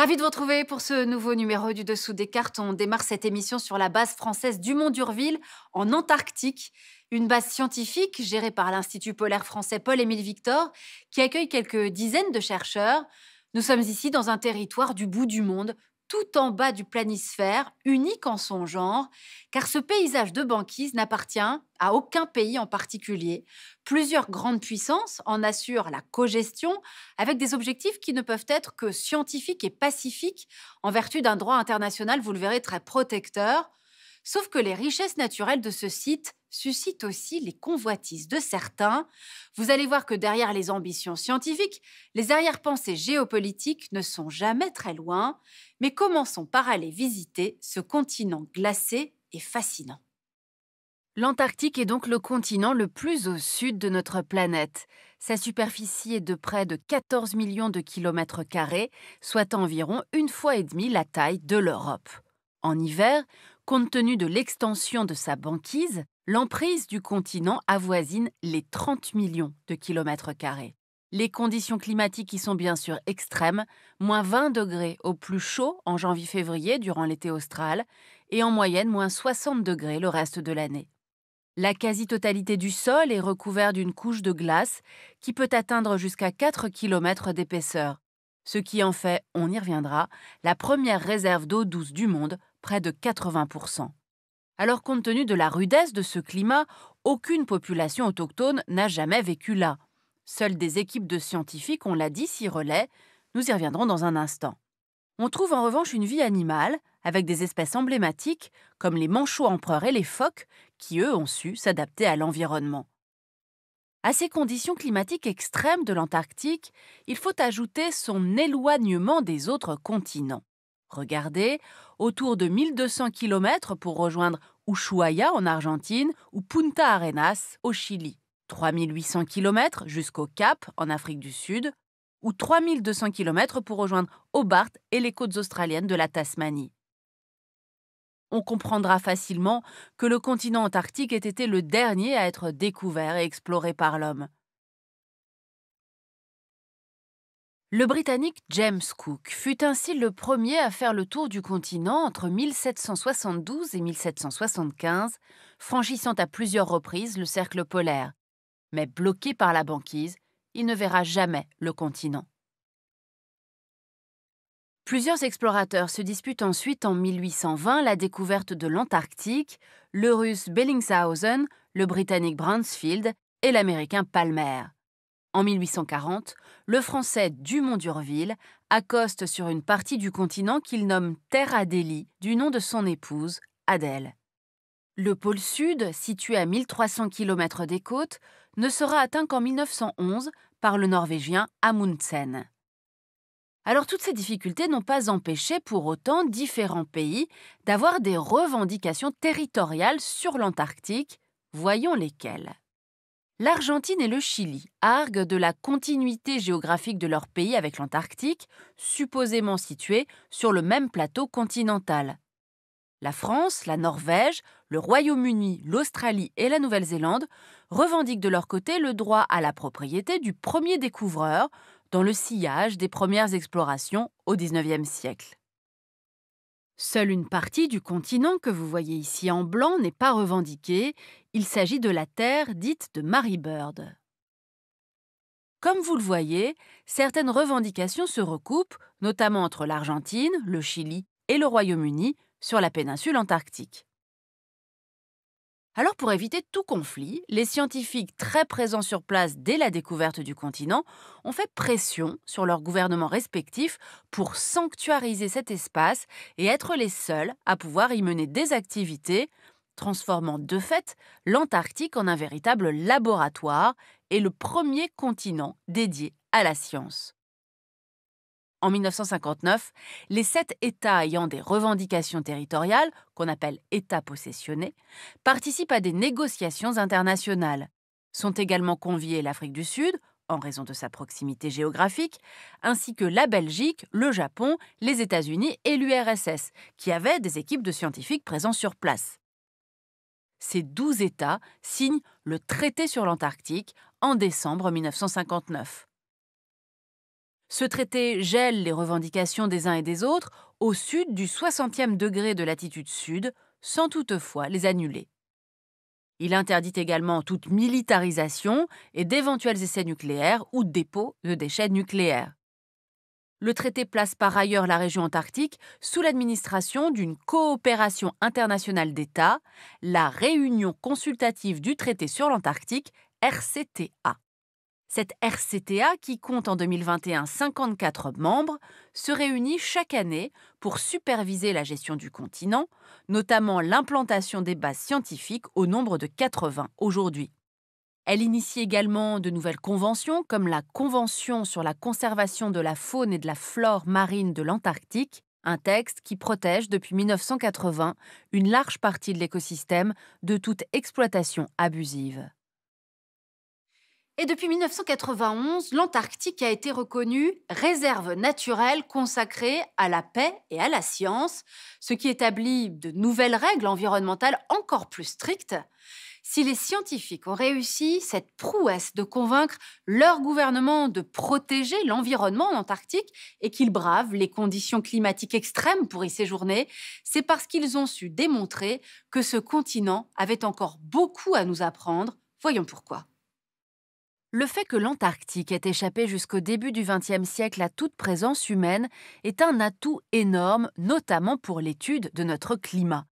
Ravi de vous retrouver pour ce nouveau numéro du Dessous des cartes. On démarre cette émission sur la base française dumont d'Urville, en Antarctique. Une base scientifique gérée par l'Institut polaire français Paul-Émile Victor, qui accueille quelques dizaines de chercheurs. Nous sommes ici dans un territoire du bout du monde, tout en bas du planisphère, unique en son genre, car ce paysage de banquise n'appartient à aucun pays en particulier. Plusieurs grandes puissances en assurent la cogestion avec des objectifs qui ne peuvent être que scientifiques et pacifiques en vertu d'un droit international, vous le verrez, très protecteur. Sauf que les richesses naturelles de ce site suscitent aussi les convoitises de certains. Vous allez voir que derrière les ambitions scientifiques, les arrière-pensées géopolitiques ne sont jamais très loin. Mais commençons par aller visiter ce continent glacé et fascinant. L'Antarctique est donc le continent le plus au sud de notre planète. Sa superficie est de près de 14 millions de kilomètres carrés, soit environ une fois et demie la taille de l'Europe. En hiver, Compte tenu de l'extension de sa banquise, l'emprise du continent avoisine les 30 millions de kilomètres carrés. Les conditions climatiques y sont bien sûr extrêmes, moins 20 degrés au plus chaud en janvier-février durant l'été austral et en moyenne moins 60 degrés le reste de l'année. La quasi-totalité du sol est recouvert d'une couche de glace qui peut atteindre jusqu'à 4 km d'épaisseur, ce qui en fait, on y reviendra, la première réserve d'eau douce du monde près de 80%. Alors compte tenu de la rudesse de ce climat, aucune population autochtone n'a jamais vécu là. Seules des équipes de scientifiques, on l'a dit, s'y relaient, nous y reviendrons dans un instant. On trouve en revanche une vie animale, avec des espèces emblématiques comme les manchots empereurs et les phoques, qui eux ont su s'adapter à l'environnement. À ces conditions climatiques extrêmes de l'Antarctique, il faut ajouter son éloignement des autres continents. Regardez, autour de 1200 km pour rejoindre Ushuaia en Argentine ou Punta Arenas au Chili. 3800 km jusqu'au Cap en Afrique du Sud ou 3200 km pour rejoindre Hobart et les côtes australiennes de la Tasmanie. On comprendra facilement que le continent antarctique ait été le dernier à être découvert et exploré par l'homme. Le Britannique James Cook fut ainsi le premier à faire le tour du continent entre 1772 et 1775, franchissant à plusieurs reprises le cercle polaire. Mais bloqué par la banquise, il ne verra jamais le continent. Plusieurs explorateurs se disputent ensuite en 1820 la découverte de l'Antarctique, le russe Bellingshausen, le britannique Bransfield et l'américain Palmer. En 1840, le Français Dumont d'Urville accoste sur une partie du continent qu'il nomme Terre Adélie, du nom de son épouse, Adèle. Le pôle sud, situé à 1300 km des côtes, ne sera atteint qu'en 1911 par le Norvégien Amundsen. Alors toutes ces difficultés n'ont pas empêché pour autant différents pays d'avoir des revendications territoriales sur l'Antarctique, voyons lesquelles. L'Argentine et le Chili arguent de la continuité géographique de leur pays avec l'Antarctique, supposément situé sur le même plateau continental. La France, la Norvège, le Royaume-Uni, l'Australie et la Nouvelle-Zélande revendiquent de leur côté le droit à la propriété du premier découvreur dans le sillage des premières explorations au XIXe siècle. Seule une partie du continent que vous voyez ici en blanc n'est pas revendiquée. Il s'agit de la terre dite de Mary Bird. Comme vous le voyez, certaines revendications se recoupent, notamment entre l'Argentine, le Chili et le Royaume-Uni, sur la péninsule antarctique. Alors pour éviter tout conflit, les scientifiques très présents sur place dès la découverte du continent ont fait pression sur leurs gouvernements respectifs pour sanctuariser cet espace et être les seuls à pouvoir y mener des activités, transformant de fait l'Antarctique en un véritable laboratoire et le premier continent dédié à la science. En 1959, les sept États ayant des revendications territoriales, qu'on appelle États possessionnés, participent à des négociations internationales. Sont également conviés l'Afrique du Sud, en raison de sa proximité géographique, ainsi que la Belgique, le Japon, les États-Unis et l'URSS, qui avaient des équipes de scientifiques présents sur place. Ces douze États signent le Traité sur l'Antarctique en décembre 1959. Ce traité gèle les revendications des uns et des autres au sud du 60e degré de latitude sud, sans toutefois les annuler. Il interdit également toute militarisation et d'éventuels essais nucléaires ou dépôts de déchets nucléaires. Le traité place par ailleurs la région antarctique sous l'administration d'une coopération internationale d'États, la Réunion consultative du traité sur l'Antarctique, RCTA. Cette RCTA, qui compte en 2021 54 membres, se réunit chaque année pour superviser la gestion du continent, notamment l'implantation des bases scientifiques au nombre de 80 aujourd'hui. Elle initie également de nouvelles conventions, comme la Convention sur la conservation de la faune et de la flore marine de l'Antarctique, un texte qui protège depuis 1980 une large partie de l'écosystème de toute exploitation abusive. Et depuis 1991, l'Antarctique a été reconnue réserve naturelle consacrée à la paix et à la science, ce qui établit de nouvelles règles environnementales encore plus strictes. Si les scientifiques ont réussi cette prouesse de convaincre leur gouvernement de protéger l'environnement en Antarctique et qu'ils bravent les conditions climatiques extrêmes pour y séjourner, c'est parce qu'ils ont su démontrer que ce continent avait encore beaucoup à nous apprendre. Voyons pourquoi. Le fait que l'Antarctique ait échappé jusqu'au début du XXe siècle à toute présence humaine est un atout énorme, notamment pour l'étude de notre climat.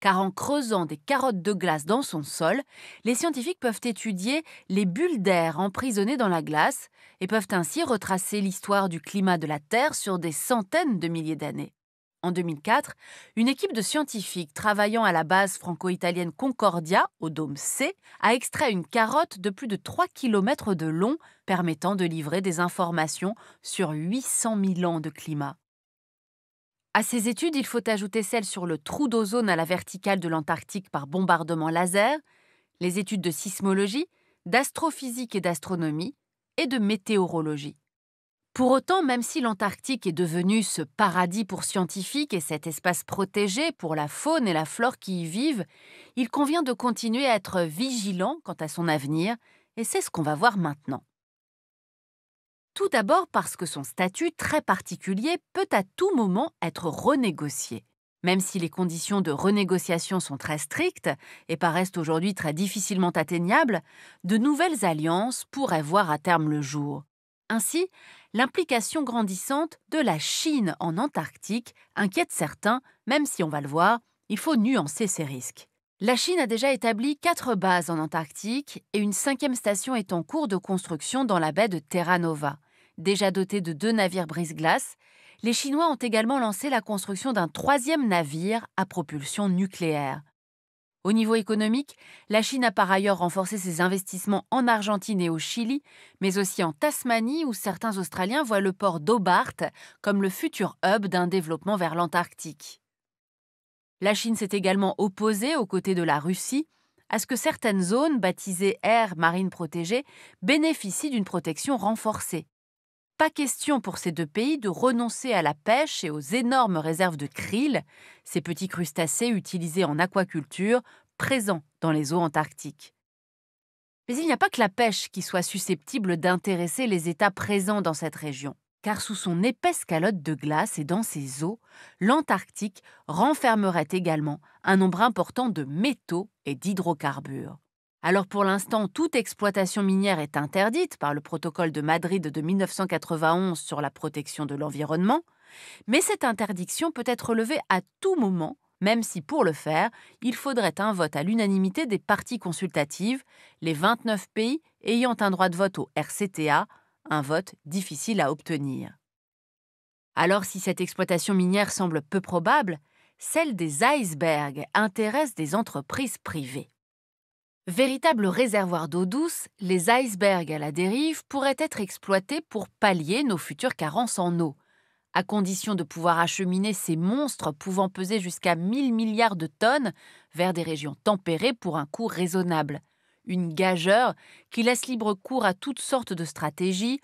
Car en creusant des carottes de glace dans son sol, les scientifiques peuvent étudier les bulles d'air emprisonnées dans la glace et peuvent ainsi retracer l'histoire du climat de la Terre sur des centaines de milliers d'années. En 2004, une équipe de scientifiques travaillant à la base franco-italienne Concordia, au dôme C, a extrait une carotte de plus de 3 km de long, permettant de livrer des informations sur 800 000 ans de climat. À ces études, il faut ajouter celles sur le trou d'ozone à la verticale de l'Antarctique par bombardement laser, les études de sismologie, d'astrophysique et d'astronomie, et de météorologie. Pour autant, même si l'Antarctique est devenu ce paradis pour scientifiques et cet espace protégé pour la faune et la flore qui y vivent, il convient de continuer à être vigilant quant à son avenir, et c'est ce qu'on va voir maintenant. Tout d'abord parce que son statut très particulier peut à tout moment être renégocié. Même si les conditions de renégociation sont très strictes et paraissent aujourd'hui très difficilement atteignables, de nouvelles alliances pourraient voir à terme le jour. Ainsi, l'implication grandissante de la Chine en Antarctique inquiète certains, même si on va le voir, il faut nuancer ces risques. La Chine a déjà établi quatre bases en Antarctique et une cinquième station est en cours de construction dans la baie de Terra Nova. Déjà dotée de deux navires brise-glace, les Chinois ont également lancé la construction d'un troisième navire à propulsion nucléaire. Au niveau économique, la Chine a par ailleurs renforcé ses investissements en Argentine et au Chili, mais aussi en Tasmanie où certains Australiens voient le port d'Hobart comme le futur hub d'un développement vers l'Antarctique. La Chine s'est également opposée aux côtés de la Russie à ce que certaines zones baptisées aires marines protégées bénéficient d'une protection renforcée pas question pour ces deux pays de renoncer à la pêche et aux énormes réserves de krill, ces petits crustacés utilisés en aquaculture, présents dans les eaux antarctiques. Mais il n'y a pas que la pêche qui soit susceptible d'intéresser les États présents dans cette région, car sous son épaisse calotte de glace et dans ses eaux, l'Antarctique renfermerait également un nombre important de métaux et d'hydrocarbures. Alors pour l'instant, toute exploitation minière est interdite par le protocole de Madrid de 1991 sur la protection de l'environnement, mais cette interdiction peut être levée à tout moment, même si pour le faire, il faudrait un vote à l'unanimité des parties consultatives, les 29 pays ayant un droit de vote au RCTA, un vote difficile à obtenir. Alors si cette exploitation minière semble peu probable, celle des icebergs intéresse des entreprises privées. Véritable réservoir d'eau douce, les icebergs à la dérive pourraient être exploités pour pallier nos futures carences en eau, à condition de pouvoir acheminer ces monstres pouvant peser jusqu'à 1000 milliards de tonnes vers des régions tempérées pour un coût raisonnable. Une gageure qui laisse libre cours à toutes sortes de stratégies,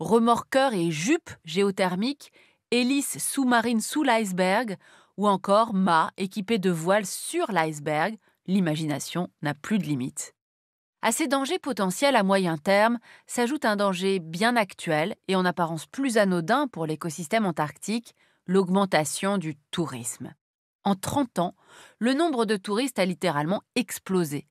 remorqueurs et jupes géothermiques, hélices sous-marines sous l'iceberg, ou encore mâts équipés de voiles sur l'iceberg l'imagination n'a plus de limites. À ces dangers potentiels à moyen terme s'ajoute un danger bien actuel et en apparence plus anodin pour l'écosystème antarctique, l'augmentation du tourisme. En 30 ans, le nombre de touristes a littéralement explosé.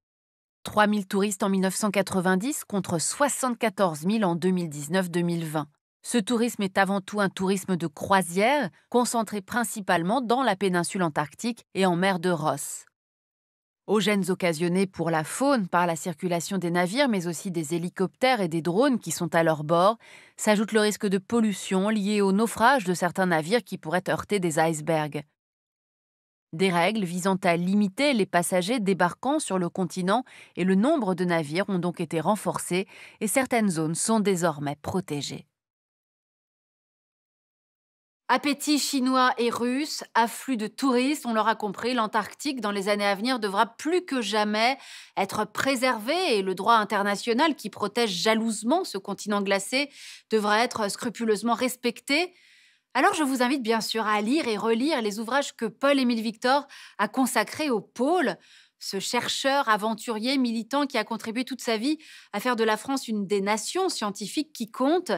000 touristes en 1990 contre 74 000 en 2019-2020. Ce tourisme est avant tout un tourisme de croisière, concentré principalement dans la péninsule antarctique et en mer de Ross aux gènes occasionnés pour la faune par la circulation des navires, mais aussi des hélicoptères et des drones qui sont à leur bord, s'ajoute le risque de pollution lié au naufrage de certains navires qui pourraient heurter des icebergs. Des règles visant à limiter les passagers débarquant sur le continent et le nombre de navires ont donc été renforcées et certaines zones sont désormais protégées. Appétit chinois et russe, afflux de touristes, on l'aura compris, l'Antarctique dans les années à venir devra plus que jamais être préservée et le droit international qui protège jalousement ce continent glacé devra être scrupuleusement respecté. Alors je vous invite bien sûr à lire et relire les ouvrages que Paul-Émile Victor a consacrés au pôle, ce chercheur, aventurier, militant qui a contribué toute sa vie à faire de la France une des nations scientifiques qui compte.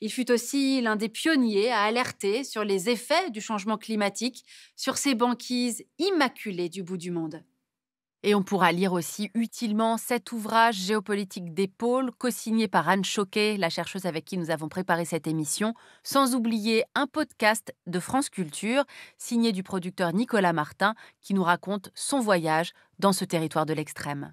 Il fut aussi l'un des pionniers à alerter sur les effets du changement climatique sur ces banquises immaculées du bout du monde. Et on pourra lire aussi utilement cet ouvrage Géopolitique des pôles, co-signé par Anne Choquet, la chercheuse avec qui nous avons préparé cette émission, sans oublier un podcast de France Culture, signé du producteur Nicolas Martin, qui nous raconte son voyage dans ce territoire de l'extrême.